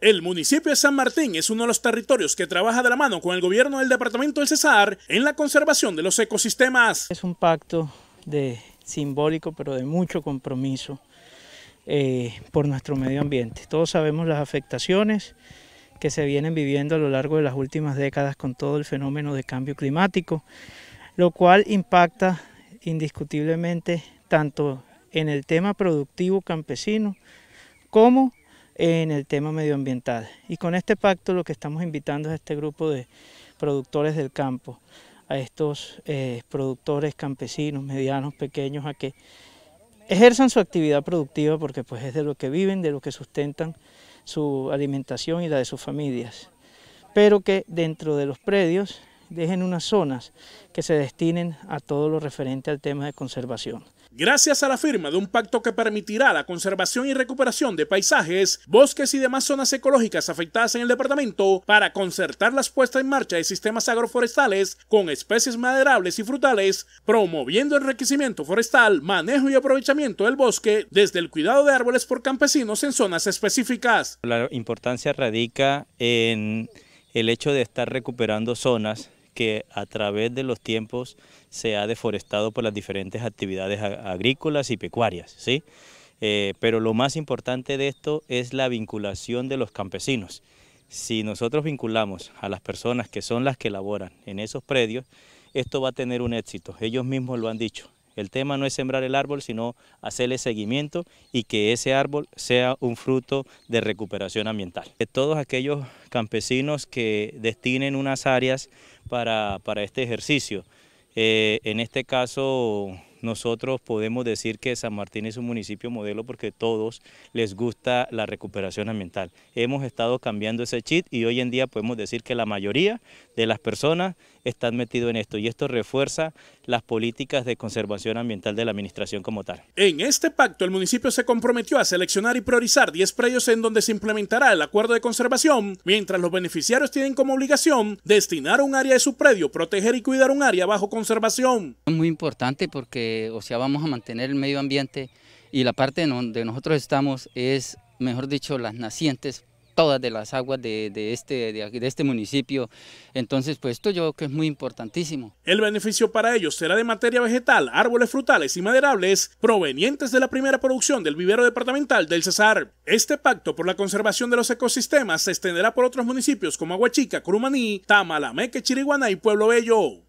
El municipio de San Martín es uno de los territorios que trabaja de la mano con el gobierno del departamento del Cesar en la conservación de los ecosistemas. Es un pacto de simbólico, pero de mucho compromiso eh, por nuestro medio ambiente. Todos sabemos las afectaciones que se vienen viviendo a lo largo de las últimas décadas con todo el fenómeno de cambio climático, lo cual impacta indiscutiblemente tanto en el tema productivo campesino como en el tema medioambiental. Y con este pacto lo que estamos invitando es a este grupo de productores del campo, a estos eh, productores campesinos, medianos, pequeños, a que ejerzan su actividad productiva porque pues es de lo que viven, de lo que sustentan su alimentación y la de sus familias, pero que dentro de los predios dejen unas zonas que se destinen a todo lo referente al tema de conservación. Gracias a la firma de un pacto que permitirá la conservación y recuperación de paisajes, bosques y demás zonas ecológicas afectadas en el departamento para concertar las puestas en marcha de sistemas agroforestales con especies maderables y frutales, promoviendo el enriquecimiento forestal, manejo y aprovechamiento del bosque desde el cuidado de árboles por campesinos en zonas específicas. La importancia radica en el hecho de estar recuperando zonas que a través de los tiempos se ha deforestado por las diferentes actividades agrícolas y pecuarias. ¿sí? Eh, pero lo más importante de esto es la vinculación de los campesinos. Si nosotros vinculamos a las personas que son las que laboran en esos predios, esto va a tener un éxito. Ellos mismos lo han dicho. El tema no es sembrar el árbol, sino hacerle seguimiento y que ese árbol sea un fruto de recuperación ambiental. Todos aquellos campesinos que destinen unas áreas para, para este ejercicio. Eh, en este caso nosotros podemos decir que San Martín es un municipio modelo porque a todos les gusta la recuperación ambiental. Hemos estado cambiando ese chip y hoy en día podemos decir que la mayoría de las personas están metidas en esto y esto refuerza las políticas de conservación ambiental de la administración como tal. En este pacto el municipio se comprometió a seleccionar y priorizar 10 predios en donde se implementará el acuerdo de conservación, mientras los beneficiarios tienen como obligación destinar un área de su predio, proteger y cuidar un área bajo conservación. Es muy importante porque eh, o sea, vamos a mantener el medio ambiente y la parte donde nosotros estamos es, mejor dicho, las nacientes todas de las aguas de, este, de, de, este municipio. Entonces, pues esto yo creo que es muy importantísimo. El beneficio para ellos será de materia vegetal, árboles frutales y maderables provenientes de la primera producción del vivero departamental del Cesar. Este pacto por la conservación de los ecosistemas se extenderá por otros municipios como Aguachica, Curumaní, Tamalameque, Chiriguaná y Pueblo Bello.